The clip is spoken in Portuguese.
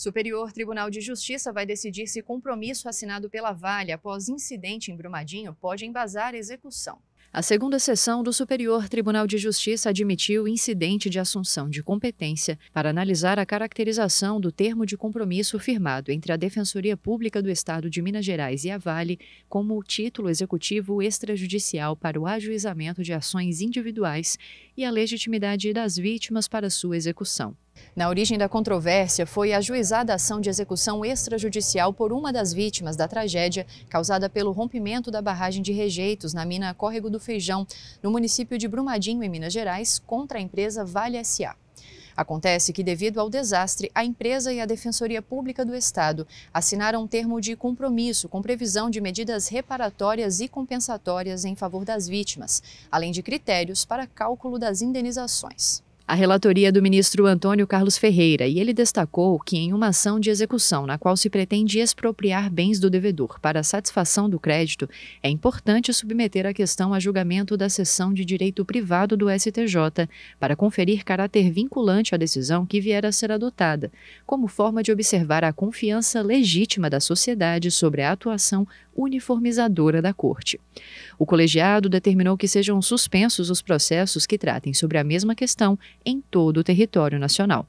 Superior Tribunal de Justiça vai decidir se compromisso assinado pela Vale após incidente em Brumadinho pode embasar execução. A segunda sessão do Superior Tribunal de Justiça admitiu incidente de assunção de competência para analisar a caracterização do termo de compromisso firmado entre a Defensoria Pública do Estado de Minas Gerais e a Vale como título executivo extrajudicial para o ajuizamento de ações individuais e a legitimidade das vítimas para sua execução. Na origem da controvérsia foi ajuizada a ação de execução extrajudicial por uma das vítimas da tragédia causada pelo rompimento da barragem de rejeitos na mina Córrego do Feijão, no município de Brumadinho, em Minas Gerais, contra a empresa Vale SA. Acontece que, devido ao desastre, a empresa e a Defensoria Pública do Estado assinaram um termo de compromisso com previsão de medidas reparatórias e compensatórias em favor das vítimas, além de critérios para cálculo das indenizações. A relatoria do ministro Antônio Carlos Ferreira e ele destacou que, em uma ação de execução na qual se pretende expropriar bens do devedor para satisfação do crédito, é importante submeter a questão a julgamento da seção de direito privado do STJ para conferir caráter vinculante à decisão que vier a ser adotada, como forma de observar a confiança legítima da sociedade sobre a atuação uniformizadora da Corte. O colegiado determinou que sejam suspensos os processos que tratem sobre a mesma questão em todo o território nacional.